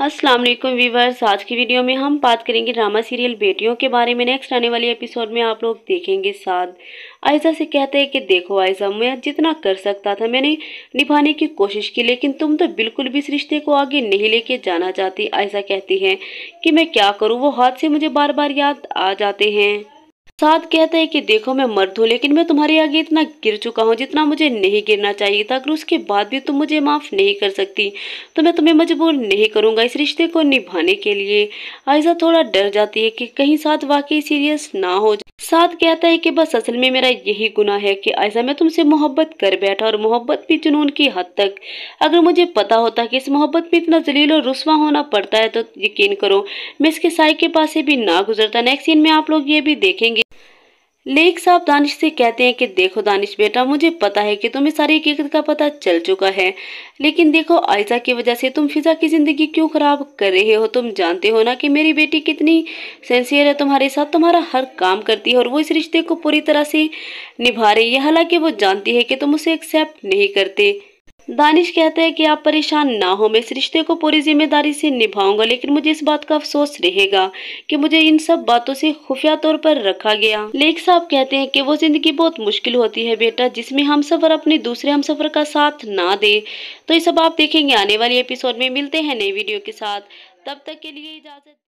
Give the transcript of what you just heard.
अस्सलाम वालेकुम वीवर्स आज की वीडियो में हम बात करेंगे ड्रामा सीरियल बेटियों के बारे में नेक्स्ट आने वाले एपिसोड में आप लोग देखेंगे साथ आयजा से कहते हैं कि देखो आयजा मैं जितना कर सकता था मैंने निभाने की कोशिश की लेकिन तुम तो बिल्कुल भी इस रिश्ते को आगे नहीं लेके जाना चाहती आयजा कहती है कि मैं क्या करूँ वो हाथ से मुझे बार बार याद आ जाते हैं साथ कहता है कि देखो मैं मर्द हूँ लेकिन मैं तुम्हारे आगे इतना गिर चुका हूँ जितना मुझे नहीं गिरना चाहिए था अगर उसके बाद भी तुम मुझे माफ़ नहीं कर सकती तो मैं तुम्हें मजबूर नहीं करूँगा इस रिश्ते को निभाने के लिए आयजा थोड़ा डर जाती है कि कहीं साथ वाकई सीरियस ना हो जाए साथ कहता है कि बस असल में मेरा यही गुना है कि ऐसा मैं तुमसे मोहब्बत कर बैठा और मोहब्बत भी जुनून की हद तक अगर मुझे पता होता कि इस मोहब्बत में इतना जलील और रुसवा होना पड़ता है तो यकीन करो मैं इसके साई के पास से भी ना गुजरता नेक्स्ट सीन में आप लोग ये भी देखेंगे लेख साहब दानिश से कहते हैं कि देखो दानिश बेटा मुझे पता है कि तुम्हें सारी हकीकत का पता चल चुका है लेकिन देखो आयजा की वजह से तुम फिजा की ज़िंदगी क्यों ख़राब कर रहे हो तुम जानते हो ना कि मेरी बेटी कितनी सेंसियर है तुम्हारे साथ तुम्हारा हर काम करती है और वो इस रिश्ते को पूरी तरह से निभा रही है हालांकि वो जानती है कि तुम उसे एक्सेप्ट नहीं करते दानिश कहते हैं कि आप परेशान ना हो मैं इस रिश्ते को पूरी जिम्मेदारी से निभाऊंगा लेकिन मुझे इस बात का अफसोस रहेगा कि मुझे इन सब बातों से खुफिया तौर पर रखा गया लेख साहब कहते हैं कि वो जिंदगी बहुत मुश्किल होती है बेटा जिसमें हम सफर अपने दूसरे हम सफर का साथ ना दे तो ये सब आप देखेंगे आने वाले एपिसोड में मिलते हैं नई वीडियो के साथ तब तक के लिए इजाजत